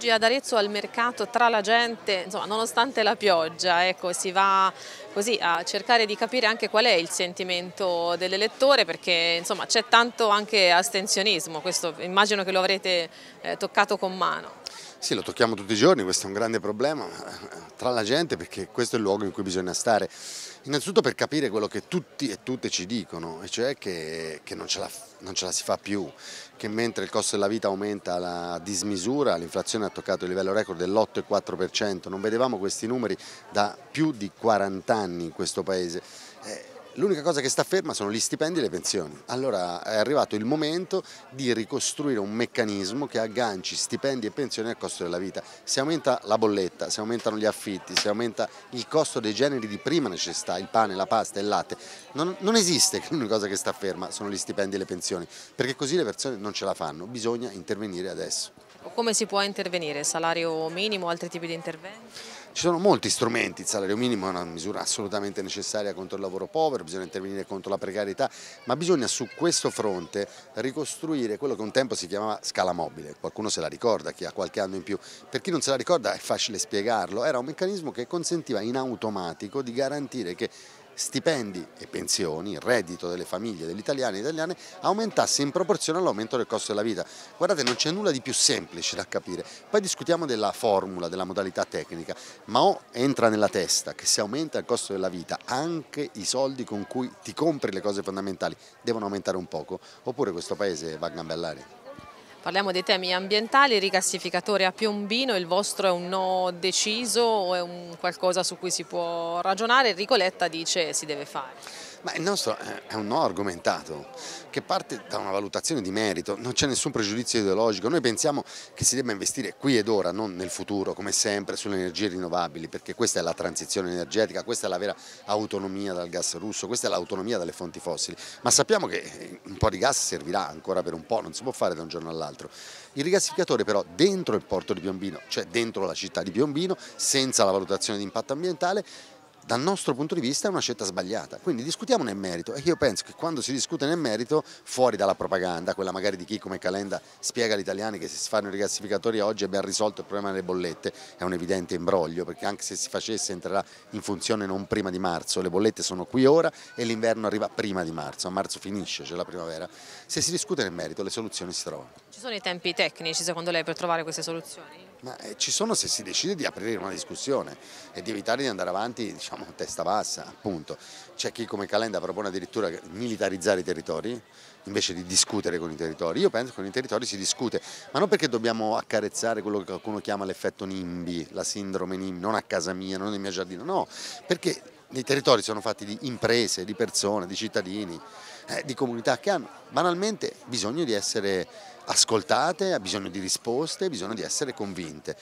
Oggi ad Arezzo al mercato tra la gente, insomma, nonostante la pioggia, ecco, si va così a cercare di capire anche qual è il sentimento dell'elettore perché c'è tanto anche astensionismo, questo immagino che lo avrete eh, toccato con mano. Sì, lo tocchiamo tutti i giorni, questo è un grande problema eh, tra la gente perché questo è il luogo in cui bisogna stare. Innanzitutto per capire quello che tutti e tutte ci dicono, e cioè che, che non, ce la, non, ce la, si fa più, che mentre il costo della vita aumenta a dismisura, l'inflazione ha toccato il livello record dell'8,4%, non vedevamo questi numeri da più di 40 anni in questo Paese. Eh, L'unica cosa che sta ferma sono gli stipendi e le pensioni. Allora è arrivato il momento di ricostruire un meccanismo che agganci stipendi e pensioni al costo della vita. Se aumenta la bolletta, se aumentano gli affitti, se aumenta il costo dei generi di prima necessità, il pane, la pasta, il latte, non, non esiste che l'unica cosa che sta ferma sono gli stipendi e le pensioni, perché così le persone non ce la fanno, bisogna intervenire adesso. Come si può intervenire? Salario minimo, altri tipi di interventi? Ci sono molti strumenti, il salario minimo è una misura assolutamente necessaria contro il lavoro povero, bisogna intervenire contro la precarietà, ma bisogna su questo fronte ricostruire quello che un tempo si chiamava scala mobile, qualcuno se la ricorda, chi ha qualche anno in più, per chi non se la ricorda è facile spiegarlo, era un meccanismo che consentiva in automatico di garantire che stipendi e pensioni, il reddito delle famiglie, degli italiani e italiane aumentasse in proporzione all'aumento del costo della vita. Guardate, non c'è nulla di più semplice da capire. Poi discutiamo della formula, della modalità tecnica, ma o entra nella testa che se aumenta il costo della vita anche i soldi con cui ti compri le cose fondamentali devono aumentare un poco, oppure questo paese va a gambellare. Parliamo dei temi ambientali, rigassificatore a Piombino, il vostro è un no deciso o è un qualcosa su cui si può ragionare? Enrico Letta dice si deve fare ma il nostro è un no argomentato che parte da una valutazione di merito, non c'è nessun pregiudizio ideologico, noi pensiamo che si debba investire qui ed ora, non nel futuro, come sempre, sulle energie rinnovabili, perché questa è la transizione energetica, questa è la vera autonomia dal gas russo, questa è l'autonomia dalle fonti fossili, ma sappiamo che un po' di gas servirà ancora per un po', non si può fare da un giorno all'altro. Il rigassificatore però dentro il porto di Piombino, cioè dentro la città di Piombino, senza la valutazione di impatto ambientale, dal nostro punto di vista è una scelta sbagliata. Quindi discutiamo nel merito e io penso che quando si discute nel merito, fuori dalla propaganda, quella magari di chi come Calenda spiega agli italiani che se si fanno i rigassificatori oggi abbiamo risolto il problema delle bollette, è un evidente imbroglio perché anche se si facesse entrerà in funzione non prima di marzo, le bollette sono qui ora e l'inverno arriva prima di marzo, a marzo finisce, c'è la primavera. Se si discute nel merito le soluzioni si trovano. Ci sono i tempi tecnici secondo lei per trovare queste soluzioni? Ma eh, ci sono se si decide di aprire una discussione e di evitare di andare avanti diciamo, siamo testa bassa, appunto. C'è chi come Calenda propone addirittura militarizzare i territori invece di discutere con i territori. Io penso che con i territori si discute, ma non perché dobbiamo accarezzare quello che qualcuno chiama l'effetto NIMBY, la sindrome NIMBY, non a casa mia, non nel mio giardino, no, perché i territori sono fatti di imprese, di persone, di cittadini, eh, di comunità che hanno banalmente bisogno di essere ascoltate, ha bisogno di risposte, ha bisogno di essere convinte.